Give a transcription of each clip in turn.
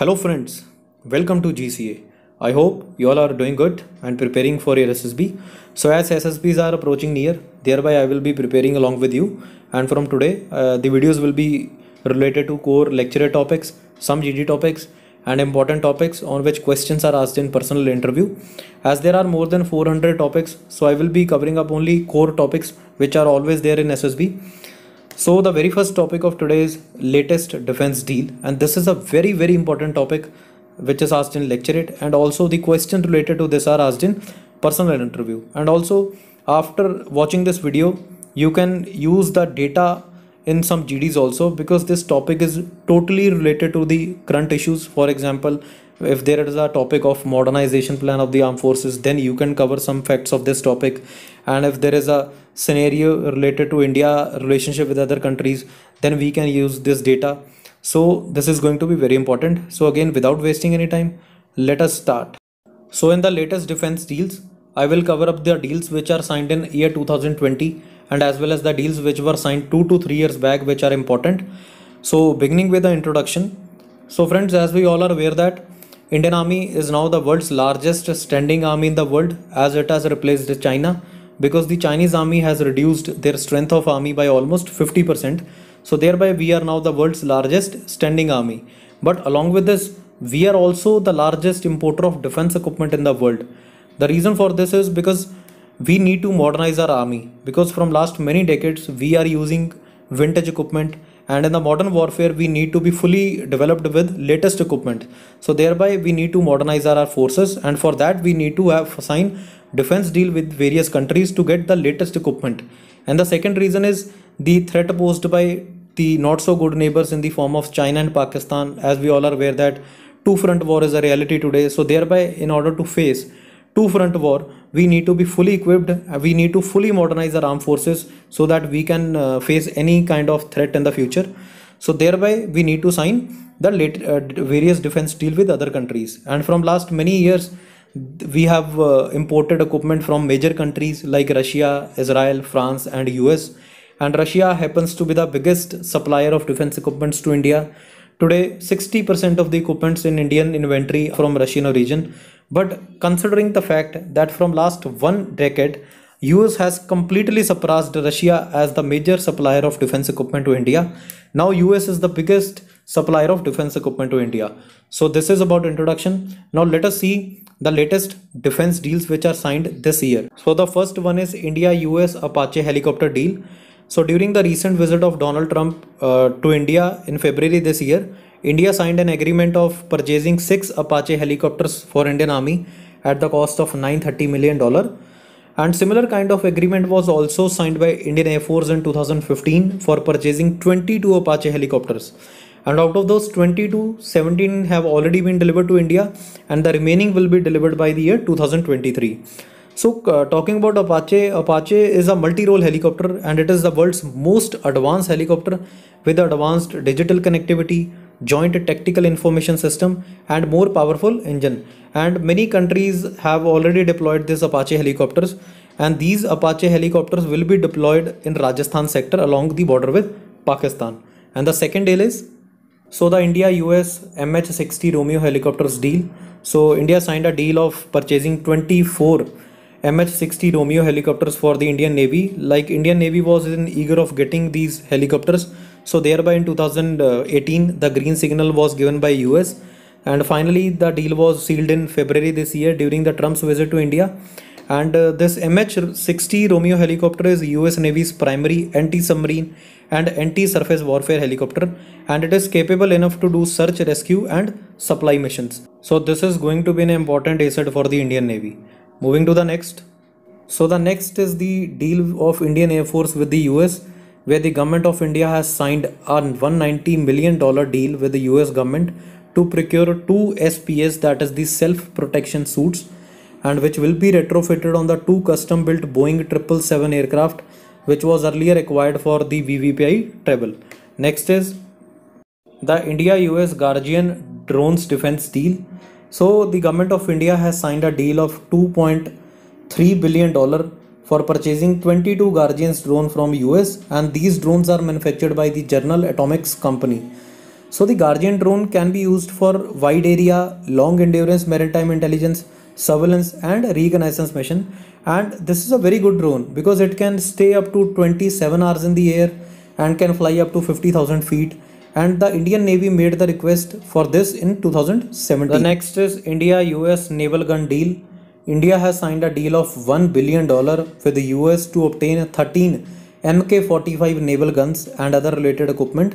Hello friends, welcome to GCA. I hope you all are doing good and preparing for your SSB. So as SSBs are approaching near, thereby I will be preparing along with you and from today uh, the videos will be related to core lecture topics, some GD topics and important topics on which questions are asked in personal interview. As there are more than 400 topics, so I will be covering up only core topics which are always there in SSB so the very first topic of today's latest defense deal and this is a very very important topic which is asked in lecture 8 and also the question related to this are asked in personal interview and also after watching this video you can use the data in some GDs also because this topic is totally related to the current issues for example if there is a topic of modernization plan of the armed forces then you can cover some facts of this topic and if there is a scenario related to india relationship with other countries then we can use this data so this is going to be very important so again without wasting any time let us start so in the latest defense deals i will cover up the deals which are signed in year 2020 and as well as the deals which were signed 2 to 3 years back which are important so beginning with the introduction so friends as we all are aware that Indian Army is now the world's largest standing army in the world as it has replaced China because the Chinese army has reduced their strength of army by almost 50%. So thereby we are now the world's largest standing army. But along with this, we are also the largest importer of defense equipment in the world. The reason for this is because we need to modernize our army because from last many decades we are using vintage equipment and in the modern warfare we need to be fully developed with latest equipment so thereby we need to modernize our forces and for that we need to have sign defense deal with various countries to get the latest equipment and the second reason is the threat posed by the not so good neighbors in the form of china and pakistan as we all are aware that two front war is a reality today so thereby in order to face two front war we need to be fully equipped we need to fully modernize our armed forces so that we can uh, face any kind of threat in the future so thereby we need to sign the late, uh, various defense deal with other countries and from last many years we have uh, imported equipment from major countries like russia israel france and us and russia happens to be the biggest supplier of defense equipments to india today 60% of the equipments in indian inventory from russian origin but considering the fact that from last one decade, US has completely surpassed Russia as the major supplier of defense equipment to India. Now US is the biggest supplier of defense equipment to India. So this is about introduction. Now let us see the latest defense deals which are signed this year. So the first one is India US Apache helicopter deal. So during the recent visit of Donald Trump uh, to India in February this year, India signed an agreement of purchasing six Apache helicopters for Indian Army at the cost of 930 million dollar. And similar kind of agreement was also signed by Indian Air Force in 2015 for purchasing 22 Apache helicopters. And out of those 22, 17 have already been delivered to India, and the remaining will be delivered by the year 2023. So, uh, talking about Apache, Apache is a multi role helicopter and it is the world's most advanced helicopter with advanced digital connectivity, joint tactical information system and more powerful engine and many countries have already deployed these apache helicopters and these apache helicopters will be deployed in rajasthan sector along the border with pakistan and the second deal is so the india us mh60 romeo helicopters deal so india signed a deal of purchasing 24 MH-60 Romeo helicopters for the Indian Navy. Like Indian Navy was in eager of getting these helicopters so thereby in 2018 the green signal was given by US and finally the deal was sealed in February this year during the Trump's visit to India and uh, this MH-60 Romeo helicopter is US Navy's primary anti-submarine and anti-surface warfare helicopter and it is capable enough to do search rescue and supply missions. So this is going to be an important asset for the Indian Navy. Moving to the next. So the next is the deal of Indian Air Force with the US where the government of India has signed a $190 million deal with the US government to procure two SPS that is the self protection suits and which will be retrofitted on the two custom built Boeing 777 aircraft which was earlier acquired for the VVPI travel. Next is the India US Guardian drones defense deal. So the government of India has signed a deal of 2.3 billion dollar for purchasing 22 Guardians drone from US and these drones are manufactured by the General Atomics company. So the Guardian drone can be used for wide area, long endurance maritime intelligence, surveillance and reconnaissance mission and this is a very good drone because it can stay up to 27 hours in the air and can fly up to 50,000 feet and the Indian Navy made the request for this in 2017. The next is India-US naval gun deal India has signed a deal of $1 billion with the US to obtain 13 MK 45 naval guns and other related equipment.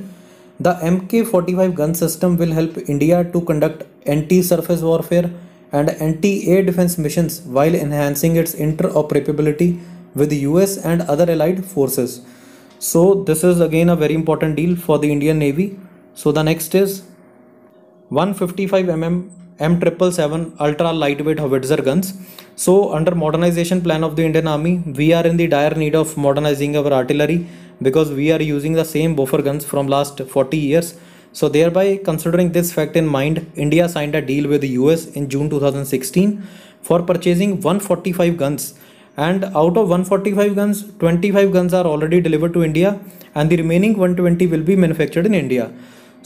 The MK 45 gun system will help India to conduct anti surface warfare and anti air defense missions while enhancing its interoperability with the US and other allied forces. So, this is again a very important deal for the Indian Navy. So, the next is 155 mm M777 ultra lightweight howitzer guns. So under modernization plan of the Indian Army, we are in the dire need of modernizing our artillery because we are using the same Bofor guns from last 40 years. So thereby considering this fact in mind, India signed a deal with the US in June 2016 for purchasing 145 guns and out of 145 guns 25 guns are already delivered to India and the remaining 120 will be manufactured in India.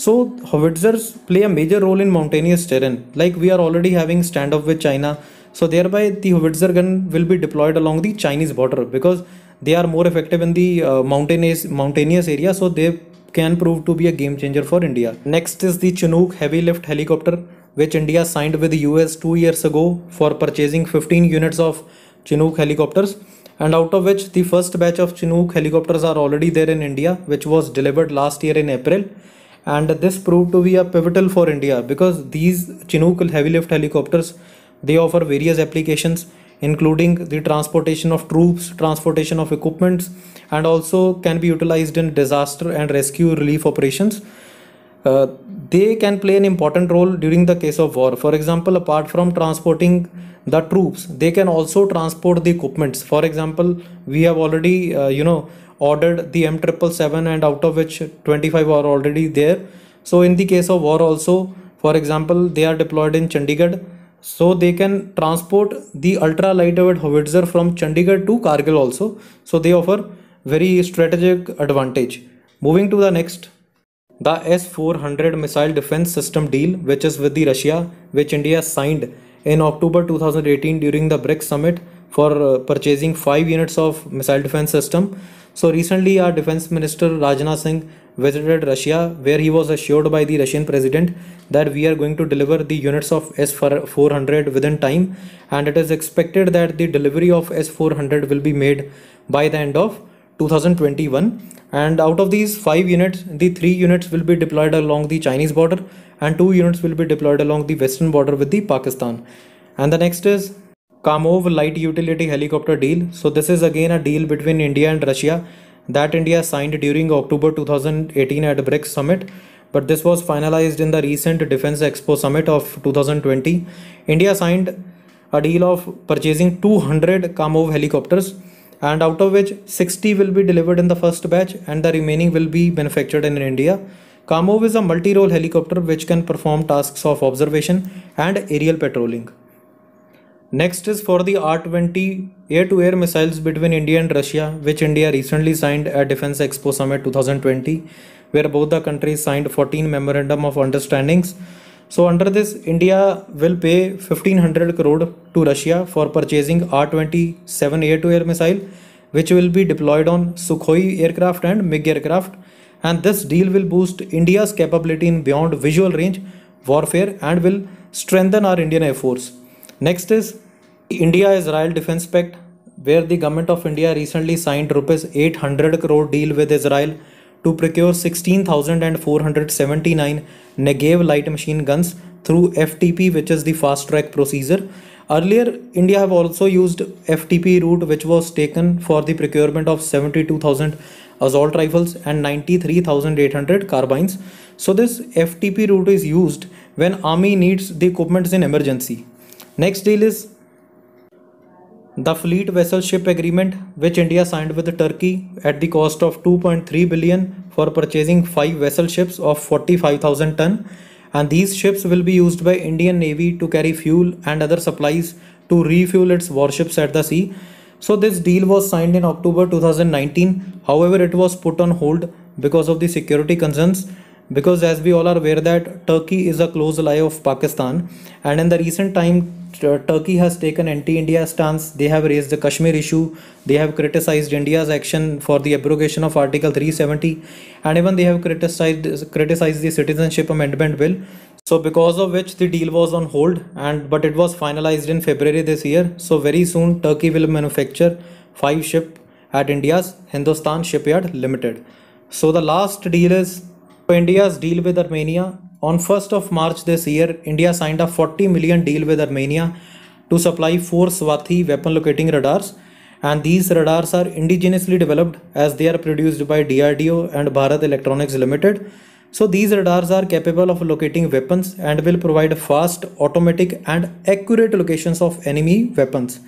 So howitzers play a major role in mountainous terrain. Like we are already having standoff with China. So thereby the howitzer gun will be deployed along the Chinese border because they are more effective in the uh, mountainous mountainous area. So they can prove to be a game changer for India. Next is the Chinook heavy lift helicopter which India signed with the US 2 years ago for purchasing 15 units of Chinook helicopters and out of which the first batch of Chinook helicopters are already there in India which was delivered last year in April and this proved to be a pivotal for India because these Chinook heavy lift helicopters they offer various applications including the transportation of troops, transportation of equipments and also can be utilized in disaster and rescue relief operations. Uh, they can play an important role during the case of war. For example, apart from transporting the troops, they can also transport the equipments. For example, we have already, uh, you know, ordered the M777 and out of which 25 are already there. So in the case of war also, for example, they are deployed in Chandigarh. So they can transport the ultra lightweight howitzer from Chandigarh to Kargil also. So they offer very strategic advantage. Moving to the next the S-400 missile defense system deal which is with the Russia which India signed in October 2018 during the BRICS summit for uh, purchasing 5 units of missile defense system. So recently our defense minister Rajnath Singh visited Russia where he was assured by the Russian president that we are going to deliver the units of S-400 within time and it is expected that the delivery of S-400 will be made by the end of 2021 and out of these 5 units the 3 units will be deployed along the Chinese border and 2 units will be deployed along the western border with the Pakistan and the next is Kamov light utility helicopter deal. So this is again a deal between India and Russia that India signed during October 2018 at BRICS summit but this was finalized in the recent Defense Expo Summit of 2020. India signed a deal of purchasing 200 Kamov helicopters and out of which 60 will be delivered in the first batch and the remaining will be manufactured in India. Kamov is a multi-role helicopter which can perform tasks of observation and aerial patrolling. Next is for the R-20 air-to-air missiles between India and Russia, which India recently signed at Defense Expo Summit 2020, where both the countries signed 14 memorandum of understandings. So under this, India will pay 1500 crore to Russia for purchasing R-27 air-to-air missile, which will be deployed on Sukhoi aircraft and MiG aircraft. And this deal will boost India's capability in beyond visual range warfare and will strengthen our Indian Air Force. Next is India Israel Defense Pact, where the government of India recently signed rupees 800 crore deal with Israel to procure 16,479 Negev light machine guns through FTP, which is the fast track procedure. Earlier, India have also used FTP route, which was taken for the procurement of 72,000 assault rifles and 93,800 carbines. So this FTP route is used when army needs the equipments in emergency. Next deal is the fleet vessel ship agreement which India signed with Turkey at the cost of 2.3 billion for purchasing 5 vessel ships of 45,000 ton and these ships will be used by Indian Navy to carry fuel and other supplies to refuel its warships at the sea. So this deal was signed in October 2019 however it was put on hold because of the security concerns because as we all are aware that turkey is a close ally of pakistan and in the recent time uh, turkey has taken anti-india stance they have raised the kashmir issue they have criticized india's action for the abrogation of article 370 and even they have criticized criticized the citizenship amendment bill so because of which the deal was on hold and but it was finalized in february this year so very soon turkey will manufacture five ship at india's hindustan shipyard limited so the last deal is India's deal with Armenia. On 1st of March this year, India signed a 40 million deal with Armenia to supply four Swathi weapon locating radars. And these radars are indigenously developed as they are produced by DRDO and Bharat Electronics Limited. So these radars are capable of locating weapons and will provide fast, automatic and accurate locations of enemy weapons.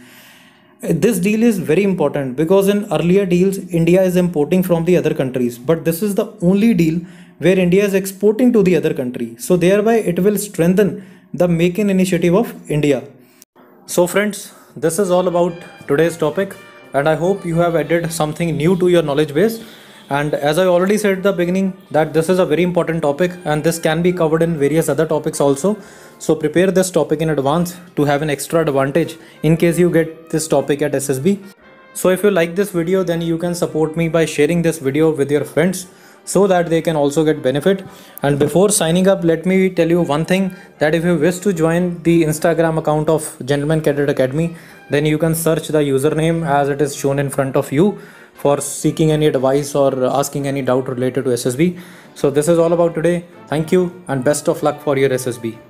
This deal is very important because in earlier deals India is importing from the other countries but this is the only deal where India is exporting to the other country. So thereby it will strengthen the Make in initiative of India. So friends, this is all about today's topic and I hope you have added something new to your knowledge base. And as I already said at the beginning that this is a very important topic and this can be covered in various other topics also. So prepare this topic in advance to have an extra advantage in case you get this topic at SSB. So if you like this video then you can support me by sharing this video with your friends so that they can also get benefit and before signing up let me tell you one thing that if you wish to join the instagram account of gentleman cadet academy then you can search the username as it is shown in front of you for seeking any advice or asking any doubt related to ssb so this is all about today thank you and best of luck for your ssb